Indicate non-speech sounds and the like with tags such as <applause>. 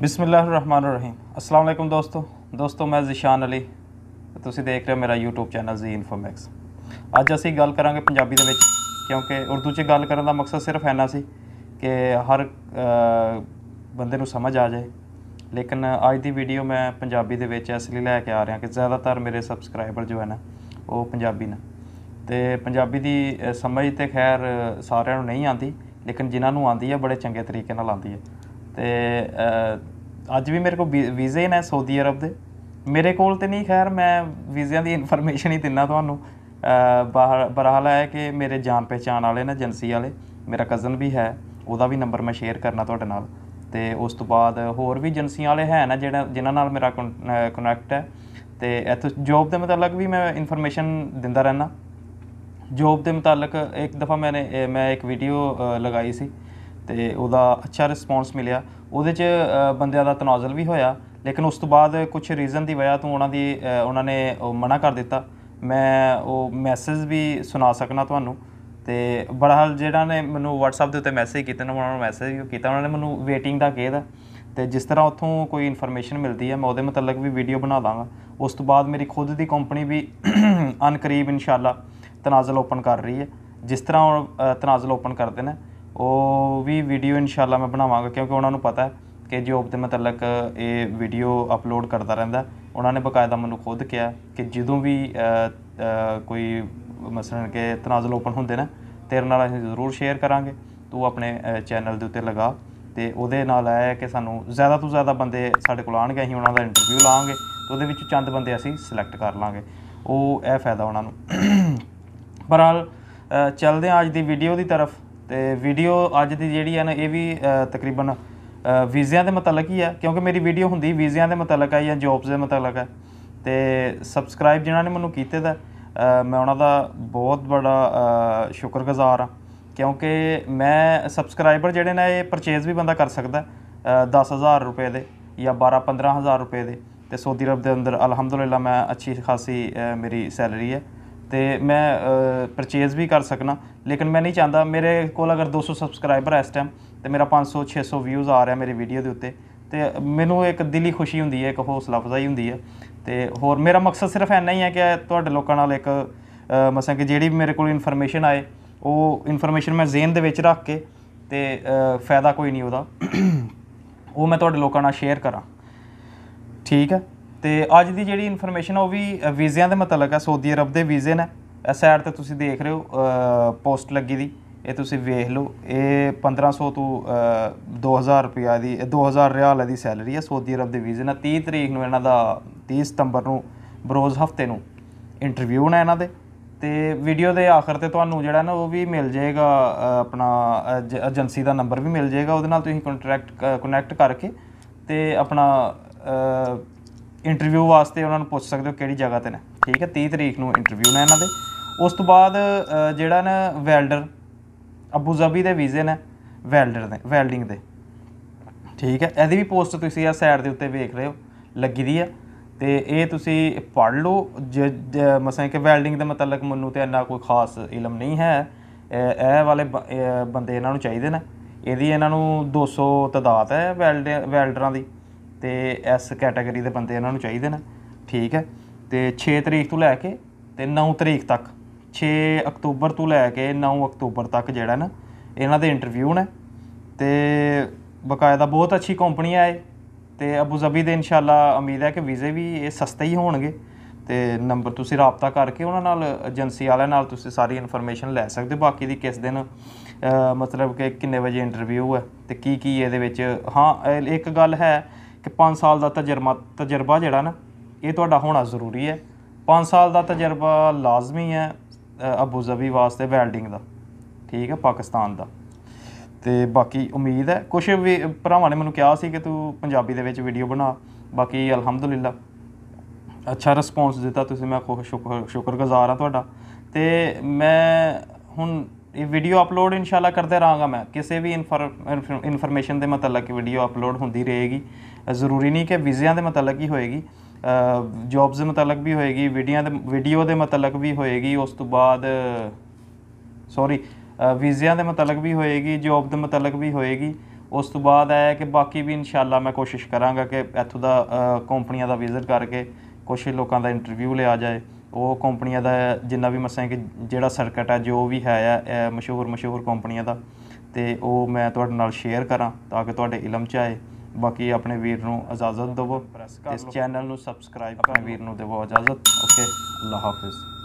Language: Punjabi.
ਬਿਸਮਿਲ੍ਲਾਹਿਰਰਹਿਮਾਨਿਰਰਹੀਮ ਅਸਲਾਮ ਅਲੈਕੁਮ ਦੋਸਤੋ ਦੋਸਤੋ ਮੈਂ ਜ਼ਿਸ਼ਾਨ ਅਲੀ ਤੁਸੀਂ ਦੇਖ ਰਹੇ ਹੋ ਮੇਰਾ YouTube ਚੈਨਲ ਜ਼ੀ ਇਨਫੋਮੈਕਸ ਅੱਜ ਅਸੀਂ ਗੱਲ ਕਰਾਂਗੇ ਪੰਜਾਬੀ ਦੇ ਵਿੱਚ ਕਿਉਂਕਿ ਉਰਦੂ 'ਚ ਗੱਲ ਕਰਨ ਦਾ ਮਕਸਦ ਸਿਰਫ ਐਨਾ ਸੀ ਕਿ ਹਰ ਬੰਦੇ ਨੂੰ ਸਮਝ ਆ ਜਾਏ ਲੇਕਿਨ ਅੱਜ ਦੀ ਵੀਡੀਓ ਮੈਂ ਪੰਜਾਬੀ ਦੇ ਵਿੱਚ ਇਸ ਲਈ ਲੈ ਕੇ ਆ ਰਿਹਾ ਕਿ ਜ਼ਿਆਦਾਤਰ ਮੇਰੇ ਸਬਸਕ੍ਰਾਈਬਰ ਜੋ ਹੈ ਨਾ ਉਹ ਪੰਜਾਬੀ ਨੇ ਤੇ ਪੰਜਾਬੀ ਦੀ ਸਮਝ ਤੇ ਖੈਰ ਸਾਰਿਆਂ ਨੂੰ ਨਹੀਂ ਆਉਂਦੀ ਲੇਕਿਨ ਜਿਨ੍ਹਾਂ ਨੂੰ ਆਉਂਦੀ ਹੈ ਬੜੇ ਚੰਗੇ ਤਰੀਕੇ ਨਾਲ ਆਉਂਦੀ ਹੈ ਤੇ ਅੱਜ ਵੀ ਮੇਰੇ ਕੋਲ ਵੀਜ਼ੇ ਨੇ ਸਾਊਦੀ ਅਰਬ ਦੇ ਮੇਰੇ ਕੋਲ ਤੇ ਨਹੀਂ ਖੈਰ ਮੈਂ ਵੀਜ਼ਿਆਂ ਦੀ ਇਨਫੋਰਮੇਸ਼ਨ ਹੀ ਦਿੰਨਾ ਤੁਹਾਨੂੰ ਬਾਹਰ ਬਰਹਾਲ ਹੈ ਕਿ ਮੇਰੇ ਜਾਣ ਪਛਾਣ ਵਾਲੇ ਨੇ ਏਜੰਸੀ ਵਾਲੇ ਮੇਰਾ ਕਜ਼ਨ ਵੀ ਹੈ ਉਹਦਾ ਵੀ ਨੰਬਰ ਮੈਂ ਸ਼ੇਅਰ ਕਰਨਾ ਤੁਹਾਡੇ ਨਾਲ ਤੇ ਉਸ ਤੋਂ ਬਾਅਦ ਹੋਰ ਵੀ ਏਜੰਸੀਆਂ ਵਾਲੇ ਹੈ ਨਾ ਜਿਹੜਾ ਜਿਨ੍ਹਾਂ ਨਾਲ ਮੇਰਾ ਕਨੈਕਟ ਹੈ ਤੇ ਇਥੋਂ ਜੌਬ ਦੇ ਮੁਤਲਕ ਵੀ ਮੈਂ ਇਨਫੋਰਮੇਸ਼ਨ ਦਿੰਦਾ ਰਹਿਣਾ ਜੌਬ ਦੇ ਮੁਤਲਕ ਇੱਕ ਦਫਾ ਮੈਂ ਮੈਂ ਇੱਕ ਵੀਡੀਓ ਲਗਾਈ ਸੀ ਤੇ ਉਹਦਾ ਅੱਛਾ ਰਿਸਪੌਂਸ ਮਿਲਿਆ ਉਹਦੇ 'ਚ ਬੰਦਿਆਂ ਦਾ ਤਨਾਜ਼ਲ ਵੀ ਹੋਇਆ ਲੇਕਿਨ ਉਸ ਤੋਂ ਬਾਅਦ ਕੁਝ ਰੀਜ਼ਨ ਦੀ ਵਜ੍ਹਾ ਤੋਂ ਉਹਨਾਂ ਦੀ ਉਹਨਾਂ ਨੇ ਮਨਾ ਕਰ ਦਿੱਤਾ ਮੈਂ ਉਹ ਮੈਸੇਜ ਵੀ ਸੁਣਾ ਸਕਣਾ ਤੁਹਾਨੂੰ ਤੇ ਹਾਲ ਜਿਹੜਾ ਨੇ ਮੈਨੂੰ WhatsApp ਦੇ ਉੱਤੇ ਮੈਸੇਜ ਕੀਤਾ ਨਾ ਉਹਨਾਂ ਨੂੰ ਮੈਸੇਜ ਕੀਤਾ ਉਹਨਾਂ ਨੇ ਮੈਨੂੰ ਵੇਟਿੰਗ ਦਾ ਕਿਹਾ ਤੇ ਜਿਸ ਤਰ੍ਹਾਂ ਉੱਥੋਂ ਕੋਈ ਇਨਫੋਰਮੇਸ਼ਨ ਮਿਲਦੀ ਹੈ ਮੈਂ ਉਹਦੇ ਮੁਤਲਕ ਵੀ ਵੀਡੀਓ ਬਣਾ ਦਾਂਗਾ ਉਸ ਤੋਂ ਬਾਅਦ ਮੇਰੀ ਖੁਦ ਦੀ ਕੰਪਨੀ ਵੀ ਅਨਕਰੀਬ ਇਨਸ਼ਾਅੱਲਾ ਤਨਾਜ਼ਲ ਓਪਨ ਕਰ ਰਹੀ ਹੈ ਜਿਸ ਤਰ੍ਹਾਂ ਤਨਾਜ਼ਲ ਓਪਨ ਕਰਦੇ ਨੇ ਉਹ ਵੀ ਵੀਡੀਓ ਇਨਸ਼ਾਅੱਲਾ ਮੈਂ ਬਣਾਵਾਂਗਾ ਕਿਉਂਕਿ ਉਹਨਾਂ ਨੂੰ ਪਤਾ ਹੈ ਕਿ ਜੋਬ ਦੇ ਮੁਤਲਕ ਇਹ ਵੀਡੀਓ ਅਪਲੋਡ ਕਰਦਾ ਰਹਿੰਦਾ ਉਹਨਾਂ ਨੇ ਬਕਾਇਦਾ ਮੈਨੂੰ ਖੁਦ ਕਿਹਾ ਕਿ ਜਦੋਂ ਵੀ ਕੋਈ ਮਸਲਨ ਕਿ ਤਨਾਜ਼ਲ ਓਪਨ ਹੁੰਦੇ ਨੇ ਤੇਰੇ ਨਾਲ ਅਸੀਂ ਜ਼ਰੂਰ ਸ਼ੇਅਰ ਕਰਾਂਗੇ ਤੂੰ ਆਪਣੇ ਚੈਨਲ ਦੇ ਉੱਤੇ ਲਗਾ ਤੇ ਉਹਦੇ ਨਾਲ ਆਇਆ ਕਿ ਸਾਨੂੰ ਜ਼ਿਆਦਾ ਤੋਂ ਜ਼ਿਆਦਾ ਬੰਦੇ ਸਾਡੇ ਕੋਲ ਆਣਗੇ ਅਸੀਂ ਉਹਨਾਂ ਦਾ ਇੰਟਰਵਿਊ ਲਾਵਾਂਗੇ ਤੇ ਉਹਦੇ ਵਿੱਚ ਚੰਦ ਬੰਦੇ ਅਸੀਂ ਸਿਲੈਕਟ ਕਰ ਲਾਂਗੇ ਉਹ ਇਹ ਫਾਇਦਾ ਉਹਨਾਂ ਨੂੰ <coughs> ਬਹਰਾਲ ਚੱਲਦੇ ਆਂ ਅੱਜ ਦੀ ਵੀਡੀਓ ਦੀ ਤਰਫ ਤੇ ਵੀਡੀਓ ਅੱਜ ਦੀ ਜਿਹੜੀ ਹੈ ਨਾ ਇਹ ਵੀ ਤਕਰੀਬਨ ਵੀਜ਼ਿਆਂ ਦੇ ਮਤਲਕ ਹੀ ਆ ਕਿਉਂਕਿ ਮੇਰੀ ਵੀਡੀਓ ਹੁੰਦੀ ਵੀਜ਼ਿਆਂ ਦੇ ਮਤਲਕ ਆ ਜਾਂ ਜੌਬਸ ਦੇ ਮਤਲਕ ਆ ਤੇ ਸਬਸਕ੍ਰਾਈਬ ਜਿਨ੍ਹਾਂ ਨੇ ਮੈਨੂੰ ਕੀਤੇ ਦਾ ਮੈਂ ਉਹਨਾਂ ਦਾ ਬਹੁਤ ਬੜਾ ਸ਼ੁਕਰਗੁਜ਼ਾਰ ਆ ਕਿਉਂਕਿ ਮੈਂ ਸਬਸਕ੍ਰਾਈਬਰ ਜਿਹੜੇ ਨੇ ਇਹ ਪਰਚੇਜ਼ ਵੀ ਬੰਦਾ ਕਰ ਸਕਦਾ 10000 ਰੁਪਏ ਦੇ ਜਾਂ 12 15000 ਰੁਪਏ ਦੇ ਤੇ ਸੋਦੀ ਅਰਬ ਦੇ ਅੰਦਰ ਅਲਹਮਦੁਲਿਲਾ ਮੈਂ ਅੱਛੀ ਖਾਸੀ ਮੇਰੀ ਸੈਲਰੀ ਹੈ ਤੇ ਮੈਂ ਪਰਚੇਸ ਵੀ ਕਰ ਸਕਣਾ ਲੇਕਿਨ ਮੈਂ ਨਹੀਂ ਚਾਹੁੰਦਾ ਮੇਰੇ ਕੋਲ ਅਗਰ 200 ਸਬਸਕ੍ਰਾਈਬਰ ਇਸ ਟਾਈਮ ਤੇ ਮੇਰਾ 500 600 ਵਿਊਜ਼ ਆ ਰਿਹਾ ਮੇਰੀ ਵੀਡੀਓ ਦੇ ਉੱਤੇ ਤੇ ਮੈਨੂੰ ਇੱਕ ਦਿਲੀ ਖੁਸ਼ੀ ਹੁੰਦੀ ਹੈ ਇੱਕ ਹੌਸਲਾ ਅਫਜ਼ਾਈ ਹੁੰਦੀ ਹੈ ਤੇ ਹੋਰ ਮੇਰਾ ਮਕਸਦ ਸਿਰਫ ਇੰਨਾ ਹੀ ਹੈ ਕਿ ਤੁਹਾਡੇ ਲੋਕਾਂ ਨਾਲ ਇੱਕ ਮਸਾਂ ਕਿ ਜਿਹੜੀ ਵੀ ਮੇਰੇ ਕੋਲ ਇਨਫੋਰਮੇਸ਼ਨ ਆਏ ਉਹ ਇਨਫੋਰਮੇਸ਼ਨ ਮੈਂ ਜ਼ੇਨ ਦੇ ਵਿੱਚ ਰੱਖ ਕੇ ਤੇ ਫਾਇਦਾ ਕੋਈ ਨਹੀਂ ਉਹਦਾ ਉਹ ਮੈਂ ਤੁਹਾਡੇ ਲੋਕਾਂ ਨਾਲ ਸ਼ੇਅਰ ਕਰਾਂ ਠੀਕ ਹੈ ਤੇ ਅੱਜ ਦੀ ਜਿਹੜੀ ਇਨਫੋਰਮੇਸ਼ਨ ਉਹ ਵੀ ਵੀਜ਼ਿਆਂ ਦੇ ਮਤਲਬ ਹੈ ਸਾਊਦੀ ਅਰਬ ਦੇ ਵੀਜ਼ੇ ਨੇ ਇਸ ਸਾਈਡ ਤੇ ਤੁਸੀਂ ਦੇਖ ਰਹੇ ਹੋ ਪੋਸਟ ਲੱਗੀ ਦੀ ਇਹ ਤੁਸੀਂ ਵੇਖ ਲਓ ਇਹ 1500 ਤੋਂ 2000 ਰੁਪਿਆ ਦੀ 2000 ਰਿਆਲ ਦੀ ਸੈਲਰੀ ਹੈ ਸਾਊਦੀ ਅਰਬ ਦੇ ਵੀਜ਼ੇ ਨਾਲ 30 ਤਰੀਕ ਨੂੰ ਇਹਨਾਂ ਦਾ 30 ਸਤੰਬਰ ਨੂੰ ਬਰੋਜ਼ ਹਫਤੇ ਨੂੰ ਇੰਟਰਵਿਊ ਨੇ ਇਹਨਾਂ ਦੇ ਤੇ ਵੀਡੀਓ ਦੇ ਆਖਰ ਤੇ ਤੁਹਾਨੂੰ ਜਿਹੜਾ ਨਾ ਉਹ ਵੀ ਮਿਲ ਜਾਏਗਾ ਆਪਣਾ ਏਜੰਸੀ ਦਾ ਨੰਬਰ ਵੀ ਮਿਲ ਜਾਏਗਾ ਉਹਦੇ ਨਾਲ ਤੁਸੀਂ ਕੰਟਰੈਕਟ ਕਨੈਕਟ ਕਰਕੇ ਤੇ ਆਪਣਾ ਇੰਟਰਵਿਊ ਵਾਸਤੇ ਉਹਨਾਂ ਨੂੰ ਪੁੱਛ ਸਕਦੇ ਹੋ ਕਿਹੜੀ ਜਗ੍ਹਾ ਤੇ ਨੇ ਠੀਕ ਹੈ 30 ਤਰੀਕ ਨੂੰ ਇੰਟਰਵਿਊ ਨੇ ਇਹਨਾਂ ਦੇ ਉਸ ਤੋਂ ਬਾਅਦ ਜਿਹੜਾ ਨਾ ਵੈਲਡਰ ਅਬੂ ਜ਼ਬੀ ਦੇ ਵੀਜ਼ੇ ਨੇ ਵੈਲਡਰ ਦੇ ਵੈਲਡਿੰਗ ਦੇ ਠੀਕ ਹੈ ਇਹਦੀ ਵੀ ਪੋਸਟ ਤੁਸੀਂ ਆ ਸਾਈਡ ਦੇ ਉੱਤੇ ਵੇਖ ਰਹੇ ਹੋ ਲੱਗੀ ਦੀ ਆ ਤੇ ਇਹ ਤੁਸੀਂ ਪੜ ਲਓ ਮਸਾਂ ਕਿ ਵੈਲਡਿੰਗ ਦੇ ਮਤਲਬ ਮੈਨੂੰ ਤੇ ਇੰਨਾ ਕੋਈ ਖਾਸ ਇਲਮ ਨਹੀਂ ਹੈ ਇਹ ਵਾਲੇ ਬੰਦੇ ਇਹਨਾਂ ਨੂੰ ਚਾਹੀਦੇ ਨੇ ਇਹਦੀ ਇਹਨਾਂ ਨੂੰ 200 ਤਦਾਦ ਹੈ ਵੈਲਡਰਾਂ ਦੀ ਤੇ ਇਸ ਕੈਟਾਗਰੀ ਦੇ ਬੰਦੇ ਇਹਨਾਂ ਨੂੰ ਚਾਹੀਦੇ ਨੇ ਠੀਕ ਹੈ ਤੇ 6 ਤਰੀਕ ਤੋਂ ਲੈ ਕੇ ਤੇ 9 ਤਰੀਕ ਤੱਕ 6 ਅਕਤੂਬਰ ਤੋਂ ਲੈ ਕੇ 9 ਅਕਤੂਬਰ ਤੱਕ ਜਿਹੜਾ ਨਾ ਇਹਨਾਂ ਦੇ ਇੰਟਰਵਿਊ ਨੇ ਤੇ ਬਕਾਇਦਾ ਬਹੁਤ ਅੱਛੀ ਕੰਪਨੀ ਆਏ ਤੇ ਅਬੂ ਜ਼ਬੀ ਦੇ ਇਨਸ਼ਾਅੱਲਾ ਉਮੀਦ ਹੈ ਕਿ ਵੀਜ਼ੇ ਵੀ ਇਹ ਸਸਤੇ ਹੀ ਹੋਣਗੇ ਤੇ ਨੰਬਰ ਤੁਸੀਂ رابطہ ਕਰਕੇ ਉਹਨਾਂ ਨਾਲ ਏਜੰਸੀ ਵਾਲਿਆਂ ਨਾਲ ਤੁਸੀਂ ਸਾਰੀ ਇਨਫੋਰਮੇਸ਼ਨ ਲੈ ਸਕਦੇ ਹੋ ਬਾਕੀ ਦੀ ਕਿਸ ਦਿਨ ਮਤਲਬ ਕਿ ਕਿੰਨੇ ਵਜੇ ਇੰਟਰਵਿਊ ਹੈ ਤੇ ਕੀ ਕੀ ਇਹਦੇ ਵਿੱਚ ਹਾਂ ਇੱਕ ਗੱਲ ਹੈ ਕਿ 5 ਸਾਲ ਦਾ ਤਜਰਬਾ ਤਜਰਬਾ ਜਿਹੜਾ ਨਾ ਇਹ ਤੁਹਾਡਾ ਹੋਣਾ ਜ਼ਰੂਰੀ ਹੈ 5 ਸਾਲ ਦਾ ਤਜਰਬਾ ਲਾਜ਼ਮੀ ਹੈ ਅਬੂ ਜ਼ਬੀ ਵਾਸਤੇ ਵੈਲਡਿੰਗ ਦਾ ਠੀਕ ਹੈ ਪਾਕਿਸਤਾਨ ਦਾ ਤੇ ਬਾਕੀ ਉਮੀਦ ਹੈ ਕੁਝ ਵੀ ਭਰਾਵਾਂ ਨੇ ਮੈਨੂੰ ਕਿਹਾ ਸੀ ਕਿ ਤੂੰ ਪੰਜਾਬੀ ਦੇ ਵਿੱਚ ਵੀਡੀਓ ਬਣਾ ਬਾਕੀ ਅਲਹਮਦੁਲਿਲਾ ਅੱਛਾ ਰਿਸਪੌਂਸ ਦਿੱਤਾ ਤੁਸੀਂ ਮੈਂ ਖੁਸ਼ ਸ਼ੁਕਰਗੁਜ਼ਾਰ ਹਾਂ ਤੁਹਾਡਾ ਤੇ ਮੈਂ ਹੁਣ ਇਹ ਵੀਡੀਓ ਅਪਲੋਡ ਇਨਸ਼ਾਅੱਲਾ ਕਰਦੇ ਰਹਾਂਗਾ ਮੈਂ ਕਿਸੇ ਵੀ ਇਨਫੋਰਮੇਸ਼ਨ ਦੇ ਮਤਲਬ ਵੀਡੀਓ ਅਪਲੋਡ ਹੁੰਦੀ ਰਹੇਗੀ ਜ਼ਰੂਰੀ ਨਹੀਂ ਕਿ ਵੀਜ਼ਿਆਂ ਦੇ ਮਤਲਬ ਹੀ ਹੋਏਗੀ ਜੌਬਸ ਦੇ ਮਤਲਬ ਵੀ ਹੋਏਗੀ ਵੀਡੀਆਂ ਦੇ ਵੀਡੀਓ ਦੇ ਮਤਲਬ ਵੀ ਹੋਏਗੀ ਉਸ ਤੋਂ ਬਾਅਦ ਸੌਰੀ ਵੀਜ਼ਿਆਂ ਦੇ ਮਤਲਬ ਵੀ ਹੋਏਗੀ ਜੌਬ ਦੇ ਮਤਲਬ ਵੀ ਹੋਏਗੀ ਉਸ ਤੋਂ ਬਾਅਦ ਆਇਆ ਕਿ ਬਾਕੀ ਵੀ ਇਨਸ਼ਾਅੱਲਾ ਮੈਂ ਕੋਸ਼ਿਸ਼ ਕਰਾਂਗਾ ਕਿ ਇੱਥੋਂ ਦਾ ਕੰਪਨੀਆਂ ਦਾ ਵਿਜ਼ਿਟ ਕਰਕੇ ਕੁਝ ਲੋਕਾਂ ਦਾ ਇੰਟਰਵਿਊ ਲਿਆ ਜਾਏ ਉਹ ਕੰਪਨੀਆਂ ਦਾ ਜਿੰਨਾ ਵੀ ਮਸਾਂ ਕਿ ਜਿਹੜਾ ਸਰਕਟ ਹੈ ਜੋ ਵੀ ਹੈ ਆ ਮਸ਼ਹੂਰ ਮਸ਼ਹੂਰ ਕੰਪਨੀਆਂ ਦਾ ਤੇ ਉਹ ਮੈਂ ਤੁਹਾਡੇ ਨਾਲ ਸ਼ੇਅਰ ਕਰਾਂ ਤਾਂ ਕਿ ਤੁਹਾਡੇ ਇਲਮ ਚ ਆਏ ਬਾਕੀ ਆਪਣੇ ਵੀਰ ਨੂੰ ਇਜਾਜ਼ਤ ਦਿਵੋ ਇਸ ਚੈਨਲ ਨੂੰ ਸਬਸਕ੍ਰਾਈਬ ਕਰਨ ਵੀਰ ਨੂੰ ਦਿਵੋ ਇਜਾਜ਼ਤ ਓਕੇ ਅੱਲਾ ਹਾਫਿਜ਼